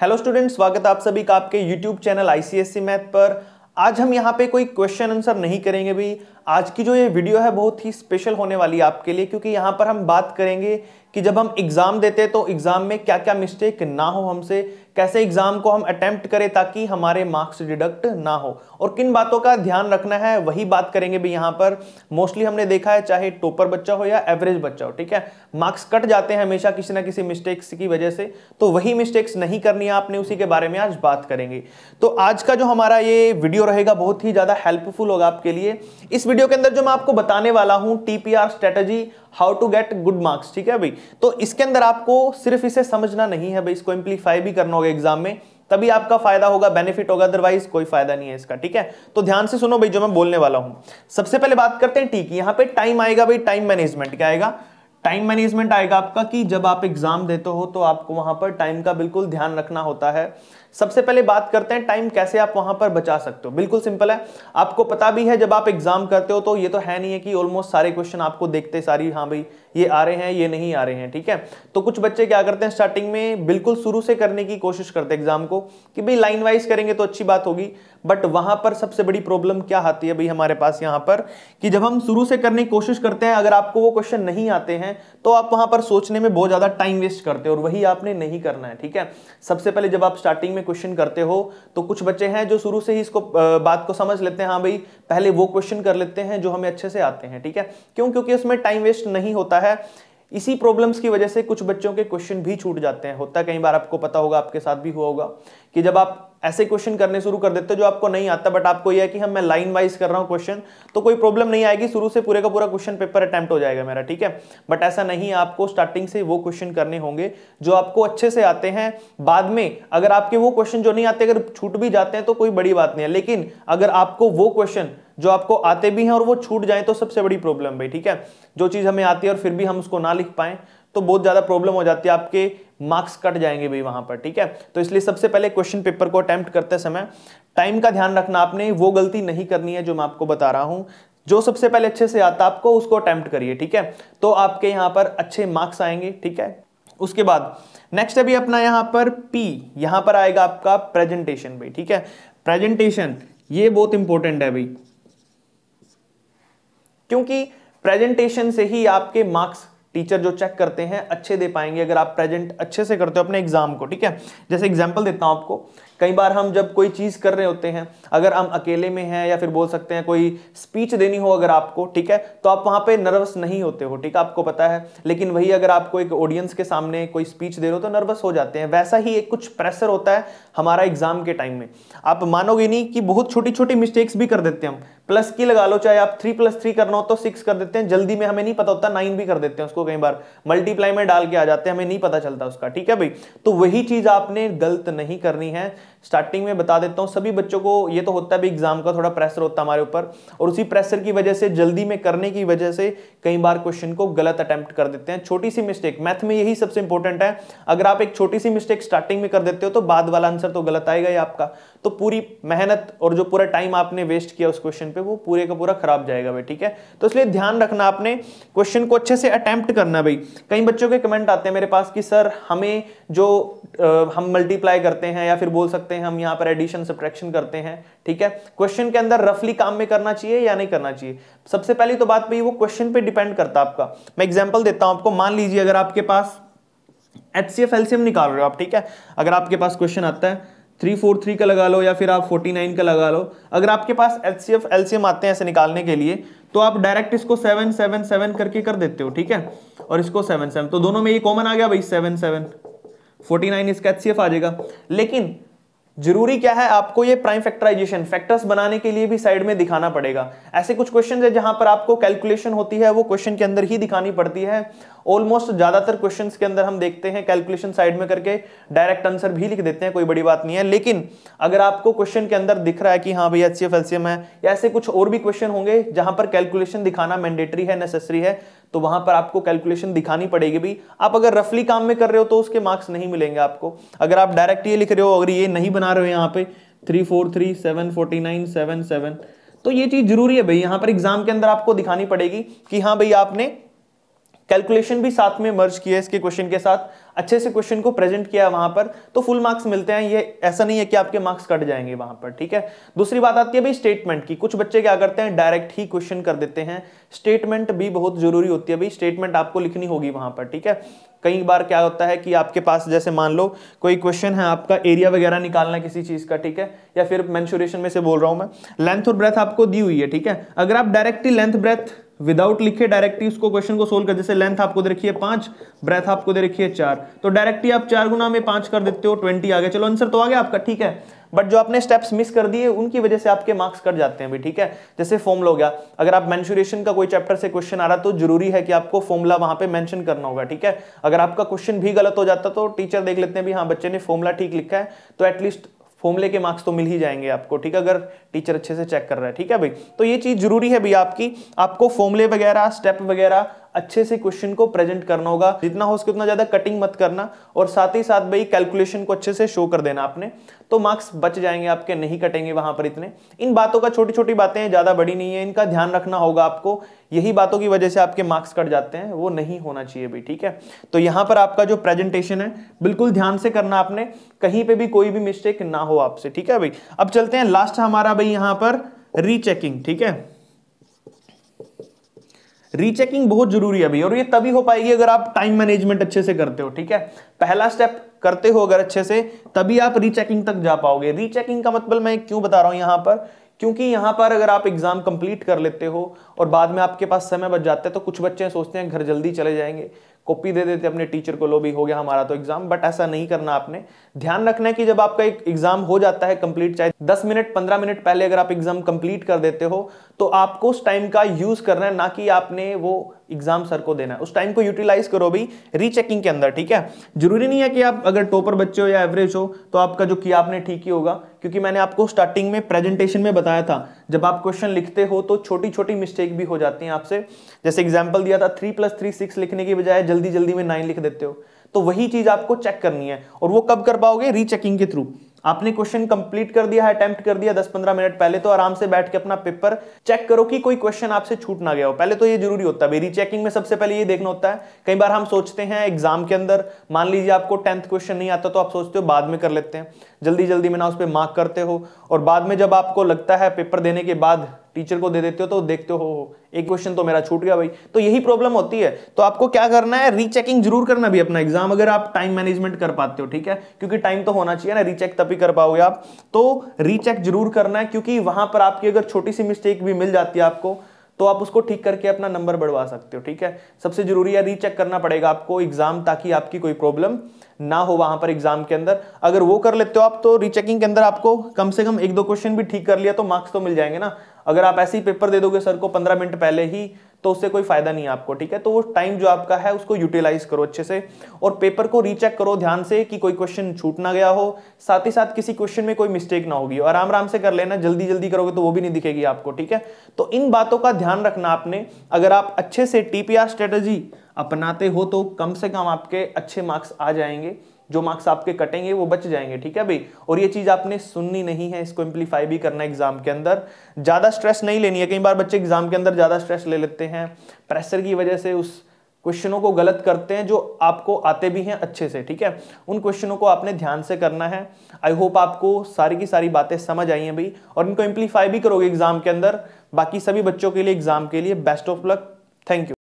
hello student स्वागत आप सभी का आपके यूट्यूब चैनल आईसीएससी मैथ पर आज हम यहाँ पे कोई क्वेश्चन आंसर नहीं करेंगे भी आज की जो ये वीडियो है बहुत ही स्पेशल होने वाली है आपके लिए क्योंकि यहाँ पर हम बात करेंगे कि जब हम एग्ज़ाम देते हैं तो एग्ज़ाम में क्या क्या मिस्टेक ना हो हमसे कैसे एग्जाम को हम अटेम्प्ट करें ताकि हमारे मार्क्स डिडक्ट ना हो और किन बातों का ध्यान रखना है वही बात करेंगे भी यहाँ पर मोस्टली हमने देखा है चाहे टोपर बच्चा हो या एवरेज बच्चा हो ठीक है मार्क्स कट जाते हैं हमेशा किसी ना किसी मिस्टेक्स की वजह से तो वही मिस्टेक्स नहीं करनी आपने उसी के बारे में आज बात करेंगे तो आज का जो हमारा ये वीडियो रहेगा बहुत ही ज़्यादा हेल्पफुल होगा आपके लिए इस वीडियो के अंदर जो मैं आपको बताने वाला हूं TPR strategy how to get good marks ठीक है भाई तो इसके अंदर आपको सिर्फ इसे समझना नहीं है भाई इसको इंप्लीफाई भी करना होगा एग्जाम में तभी आपका फायदा होगा बेनिफिट होगा अदरवाइज कोई फायदा नहीं है इसका ठीक है तो ध्यान से सुनो भाई जो मैं बोलने वाला हूं सबसे पहले बात करते हैं टी की यहाँ पे टाइम आएगा भाई टाइम मैनेजमेंट क्या आएगा टाइम मैनेजमेंट आएगा आपका कि जब आप एग्जाम देते हो तो आपको वहां पर टाइम का बिल्कुल ध्यान रखना होता है सबसे पहले बात करते हैं टाइम कैसे आप वहां पर बचा सकते हो बिल्कुल सिंपल है आपको पता भी है जब आप एग्जाम करते हो तो ये तो है नहीं है कि ऑलमोस्ट सारे क्वेश्चन आपको देखते सारी हाँ भाई ये आ रहे हैं ये नहीं आ रहे हैं ठीक है तो कुछ बच्चे क्या करते हैं स्टार्टिंग में बिल्कुल शुरू से करने की कोशिश करते हैं एग्जाम को कि भाई लाइन वाइज करेंगे तो अच्छी बात होगी बट वहां पर सबसे बड़ी प्रॉब्लम क्या आती है भाई हमारे पास यहां पर कि जब हम शुरू से करने की कोशिश करते हैं अगर आपको वो क्वेश्चन नहीं आते हैं तो आप वहां पर सोचने में बहुत ज़्यादा टाइम वेस्ट करते हो और वही आपने नहीं करना है ठीक है सबसे पहले जब आप स्टार्टिंग में क्वेश्चन करते हो तो कुछ बच्चे हैं जो शुरू से ही इसको बात को समझ लेते हैं हाँ भाई पहले वो क्वेश्चन कर लेते हैं जो हमें अच्छे से आते हैं ठीक है क्यों क्योंकि उसमें टाइम वेस्ट नहीं होता है इसी प्रॉब्लम्स की वजह से कुछ बच्चों के क्वेश्चन भी छूट जाते हैं होता है कई बार आपको पता होगा आपके साथ भी हुआ होगा कि जब आप ऐसे क्वेश्चन करने शुरू कर देते हो जो आपको नहीं आता बट आपको यह है कि हम हाँ, मैं लाइन वाइज कर रहा हूँ क्वेश्चन तो कोई प्रॉब्लम नहीं आएगी शुरू से पूरे का पूरा क्वेश्चन पेपर अटैम्प्ट हो जाएगा मेरा ठीक है बट ऐसा नहीं आपको स्टार्टिंग से वो क्वेश्चन करने होंगे जो आपको अच्छे से आते हैं बाद में अगर आपके वो क्वेश्चन जो नहीं आते अगर छूट भी जाते हैं तो कोई बड़ी बात नहीं है लेकिन अगर आपको वो क्वेश्चन जो आपको आते भी हैं और वो छूट जाए तो सबसे बड़ी प्रॉब्लम भाई ठीक है जो चीज़ हमें आती है और फिर भी हम उसको ना लिख पाए तो बहुत ज़्यादा प्रॉब्लम हो जाती है आपके मार्क्स कट जाएंगे भाई वहां पर ठीक है तो इसलिए सबसे पहले क्वेश्चन पेपर को अटेम्प्ट करते समय टाइम का ध्यान रखना आपने वो गलती नहीं करनी है जो मैं आपको बता रहा हूं जो सबसे पहले अच्छे से आता आपको उसको अटैम्प्ट करिए ठीक है तो आपके यहां पर अच्छे मार्क्स आएंगे ठीक है उसके बाद नेक्स्ट अभी अपना यहां पर पी यहां पर आएगा आपका प्रेजेंटेशन भाई ठीक है प्रेजेंटेशन ये बहुत इंपॉर्टेंट है भाई क्योंकि प्रेजेंटेशन से ही आपके मार्क्स टीचर जो चेक करते हैं अच्छे दे पाएंगे अगर आप प्रेजेंट अच्छे से करते हो अपने एग्जाम को ठीक है जैसे एग्जाम्पल देता हूं आपको कई बार हम जब कोई चीज़ कर रहे होते हैं अगर हम अकेले में हैं या फिर बोल सकते हैं कोई स्पीच देनी हो अगर आपको ठीक है तो आप वहाँ पे नर्वस नहीं होते हो ठीक है आपको पता है लेकिन वही अगर आपको एक ऑडियंस के सामने कोई स्पीच दे रहे हो तो नर्वस हो जाते हैं वैसा ही एक कुछ प्रेशर होता है हमारा एग्जाम के टाइम में आप मानोगे नहीं कि बहुत छोटी छोटी मिस्टेक्स भी कर देते हैं हम प्लस की लगा लो चाहे आप थ्री प्लस थ्री करना हो तो सिक्स कर देते हैं जल्दी में हमें नहीं पता होता नाइन भी कर देते हैं उसको कई बार मल्टीप्लाई में डाल के आ जाते हैं हमें नहीं पता चलता उसका ठीक है भाई तो वही चीज आपने गलत नहीं करनी है स्टार्टिंग में बता देता हूँ सभी बच्चों को ये तो होता है भी एग्जाम का थोड़ा प्रेशर होता है हमारे ऊपर और उसी प्रेशर की वजह से जल्दी में करने की वजह से कई बार क्वेश्चन को गलत अटैम्प्ट कर देते हैं छोटी सी मिस्टेक मैथ में यही सबसे इंपॉर्टेंट है अगर आप एक छोटी सी मिस्टेक स्टार्टिंग में कर देते हो तो बाद वाला आंसर तो गलत आएगा ही आपका तो पूरी मेहनत और जो पूरा टाइम आपने वेस्ट किया उस क्वेश्चन पर वो पूरे का पूरा खराब जाएगा भाई ठीक है तो इसलिए ध्यान रखना आपने क्वेश्चन को अच्छे से अटैम्प्ट करना भाई कई बच्चों के कमेंट आते हैं मेरे पास कि सर हमें जो हम मल्टीप्लाई करते हैं या फिर बोल सकते करते हैं हम यहाँ पर एडिशन सब्ट्रैक्शन करते हैं ठीक है क्वेश्चन के अंदर रफली काम में करना चाहिए या नहीं करना चाहिए सबसे पहली तो बात पे वो क्वेश्चन पे डिपेंड करता है आपका मैं एग्जाम्पल देता हूँ आपको मान लीजिए अगर आपके पास एच सी एफ एल्सियम निकाल रहे हो आप ठीक है अगर आपके पास क्वेश्चन आता है थ्री फोर थ्री का लगा लो या फिर आप फोर्टी नाइन का लगा लो अगर आपके पास एच सी एफ एल्सियम आते हैं ऐसे निकालने के लिए तो आप डायरेक्ट इसको सेवन सेवन सेवन करके कर देते हो ठीक है और इसको सेवन सेवन तो दोनों में ये कॉमन आ गया भाई सेवन सेवन फोर्टी नाइन इसका एच सी एफ आ जाएगा लेकिन जरूरी क्या है आपको ये प्राइम फैक्टराइजेशन फैक्टर्स बनाने के लिए भी साइड में दिखाना पड़ेगा ऐसे कुछ क्वेश्चन है जहां पर आपको कैलकुलेशन होती है वो क्वेश्चन के अंदर ही दिखानी पड़ती है ऑलमोस्ट ज्यादातर क्वेश्चन के अंदर हम देखते हैं कैलकुलेशन साइड में करके डायरेक्ट आंसर भी लिख देते हैं कोई बड़ी बात नहीं है लेकिन अगर आपको क्वेश्चन के अंदर दिख रहा है कि हाँ भैया एच सी है या ऐसे कुछ और भी क्वेश्चन होंगे जहां पर कैलकुलेशन दिखाना मैंडेटरी है नेसेसरी है तो वहां पर आपको कैलकुलेशन दिखानी पड़ेगी भाई आप अगर रफली काम में कर रहे हो तो उसके मार्क्स नहीं मिलेंगे आपको अगर आप डायरेक्ट ये लिख रहे हो अगर ये नहीं बना रहे हो यहाँ पे three four three seven forty nine seven seven तो ये चीज जरूरी है भाई यहाँ पर एग्जाम के अंदर आपको दिखानी पड़ेगी कि हाँ भाई आपने कैलकुलेशन भी साथ में मर्ज किया है इसके क्वेश्चन के साथ अच्छे से क्वेश्चन को प्रेजेंट किया वहां पर तो फुल मार्क्स मिलते हैं ये ऐसा नहीं है कि आपके मार्क्स कट जाएंगे वहां पर ठीक है दूसरी बात आती है भाई स्टेटमेंट की कुछ बच्चे क्या करते हैं डायरेक्ट ही क्वेश्चन कर देते हैं स्टेटमेंट भी बहुत जरूरी होती है भाई स्टेटमेंट आपको लिखनी होगी वहां पर ठीक है कई बार क्या होता है कि आपके पास जैसे मान लो कोई क्वेश्चन है आपका एरिया वगैरह निकालना किसी चीज का ठीक है या फिर मैंशुरेशन में से बोल रहा हूं मैं लेंथ और ब्रेथ आपको दी हुई है ठीक है अगर आप डायरेक्टली लेंथ ब्रेथ विदाउट लिखे डायरेक्टली उसको क्वेश्चन को सोल्व कर जैसे लेंथ आपको दे रखी है पांच ब्रेथ आपको दे रखी है चार तो डायरेक्टली आप चार गुना में पांच कर देते हो ट्वेंटी आ गया चलो आंसर तो आ गया आपका ठीक है बट जो आपने स्टेप्स मिस कर दिए उनकी वजह से आपके मार्क्स कट जाते हैं भी ठीक है जैसे फॉर्मूला हो गया अगर आप मैंशुरेशन का कोई चैप्टर से क्वेश्चन आ रहा तो जरूरी है कि आपको फॉर्मला वहां पे मेंशन करना होगा ठीक है अगर आपका क्वेश्चन भी गलत हो जाता तो टीचर देख लेते हैं भी हाँ बच्चे ने फॉर्मला ठीक लिखा है तो एटलीस्ट फॉर्मूले के मार्क्स तो मिल ही जाएंगे आपको ठीक है अगर टीचर अच्छे से चेक कर रहा है ठीक है भाई तो ये चीज़ जरूरी है भाई आपकी आपको फॉर्मूले वगैरह स्टेप वगैरह अच्छे से क्वेश्चन को प्रेजेंट करना होगा जितना हो सके उतना ज़्यादा कटिंग मत करना और साथ ही साथ भाई कैलकुलेशन को अच्छे से शो कर देना आपने तो मार्क्स बच जाएंगे आपके नहीं कटेंगे वहां पर इतने इन बातों का छोटी छोटी बातें ज़्यादा बड़ी नहीं है इनका ध्यान रखना होगा आपको यही बातों की वजह से आपके मार्क्स कट जाते हैं वो नहीं होना चाहिए भाई ठीक है तो यहां पर आपका जो प्रेजेंटेशन है बिल्कुल ध्यान से करना आपने कहीं पर भी कोई भी मिस्टेक ना हो आपसे ठीक है भाई अब चलते हैं लास्ट हमारा भाई यहाँ पर रीचेकिंग ठीक है रीचेकिंग बहुत जरूरी है भाई और ये तभी हो पाएगी अगर आप टाइम मैनेजमेंट अच्छे से करते हो ठीक है पहला स्टेप करते हो अगर अच्छे से तभी आप रीचेकिंग तक जा पाओगे रीचेकिंग का मतलब मैं क्यों बता रहा हूं यहां पर क्योंकि यहां पर अगर आप एग्जाम कंप्लीट कर लेते हो और बाद में आपके पास समय बच जाता है तो कुछ बच्चे सोचते हैं घर जल्दी चले जाएंगे कॉपी दे देते अपने टीचर को लो भी हो गया हमारा तो एग्जाम बट ऐसा नहीं करना आपने ध्यान रखना है कि जब आपका एक एग्जाम हो जाता है कंप्लीट चाहे 10 मिनट 15 मिनट पहले अगर आप एग्जाम कंप्लीट कर देते हो तो आपको उस टाइम का यूज करना है ना कि आपने वो एग्जाम सर को देना है उस टाइम को यूटिलाइज करो भाई रीचेकिंग के अंदर ठीक है जरूरी नहीं है कि आप अगर टॉपर बच्चे हो या एवरेज हो तो आपका जो किया आपने ठीक ही होगा क्योंकि मैंने आपको स्टार्टिंग में प्रेजेंटेशन में बताया था जब आप क्वेश्चन लिखते हो तो छोटी छोटी मिस्टेक भी हो जाती है आपसे जैसे एग्जाम्पल दिया था थ्री प्लस थ्री सिक्स लिखने की बजाय जल्दी जल्दी में नाइन लिख देते हो तो वही चीज आपको चेक करनी है और वो कब कर पाओगे रीचेकिंग के थ्रू आपने क्वेश्चन कंप्लीट कर दिया है अटेम्प्ट कर दिया 10-15 मिनट पहले तो आराम से बैठ के अपना पेपर चेक करो कि कोई क्वेश्चन आपसे छूट ना गया हो पहले तो ये जरूरी होता है रीचेकिंग में सबसे पहले ये देखना होता है कई बार हम सोचते हैं एग्जाम के अंदर मान लीजिए आपको टेंथ क्वेश्चन नहीं आता तो आप सोचते हो बाद में कर लेते हैं जल्दी जल्दी में ना उस पर मार्क करते हो और बाद में जब आपको लगता है पेपर देने के बाद टीचर को दे देते हो तो देखते हो एक क्वेश्चन तो मेरा छूट गया भाई तो यही प्रॉब्लम होती है तो आपको क्या करना है रीचेकिंग जरूर करना भी अपना एग्जाम अगर आप टाइम मैनेजमेंट कर पाते हो ठीक है क्योंकि टाइम तो होना चाहिए ना रीचेक तभी कर पाओगे आप तो रीचेक जरूर करना है क्योंकि वहां पर आपकी अगर छोटी सी मिस्टेक भी मिल जाती है आपको तो आप उसको ठीक करके अपना नंबर बढ़वा सकते हो ठीक है सबसे जरूरी है रीचेक करना पड़ेगा आपको एग्जाम ताकि आपकी कोई प्रॉब्लम ना हो वहां पर एग्जाम के अंदर अगर वो कर लेते हो आप तो रीचेकिंग के अंदर आपको कम से कम एक दो क्वेश्चन भी ठीक कर लिया तो मार्क्स तो मिल जाएंगे ना अगर आप ऐसे ही पेपर दे दोगे सर को पंद्रह मिनट पहले ही तो उससे कोई फायदा नहीं है आपको ठीक है तो वो टाइम जो आपका है उसको यूटिलाइज करो अच्छे से और पेपर को रीचेक करो ध्यान से कि कोई क्वेश्चन छूट ना गया हो साथ ही साथ किसी क्वेश्चन में कोई मिस्टेक ना होगी और आराम आराम से कर लेना जल्दी जल्दी करोगे तो वो भी नहीं दिखेगी आपको ठीक है तो इन बातों का ध्यान रखना आपने अगर आप अच्छे से टीपीआर स्ट्रेटेजी अपनाते हो तो कम से कम आपके अच्छे मार्क्स आ जाएंगे जो मार्क्स आपके कटेंगे वो बच जाएंगे ठीक है भाई और ये चीज़ आपने सुननी नहीं है इसको इम्प्लीफाई भी करना एग्जाम के अंदर ज़्यादा स्ट्रेस नहीं लेनी है कई बार बच्चे एग्जाम के अंदर ज़्यादा स्ट्रेस ले लेते हैं प्रेशर की वजह से उस क्वेश्चनों को गलत करते हैं जो आपको आते भी हैं अच्छे से ठीक है उन क्वेश्चनों को आपने ध्यान से करना है आई होप आपको सारी की सारी बातें समझ आई हैं भाई और इनको इम्प्लीफाई भी करोगे एग्जाम के अंदर बाकी सभी बच्चों के लिए एग्जाम के लिए best of luck thank you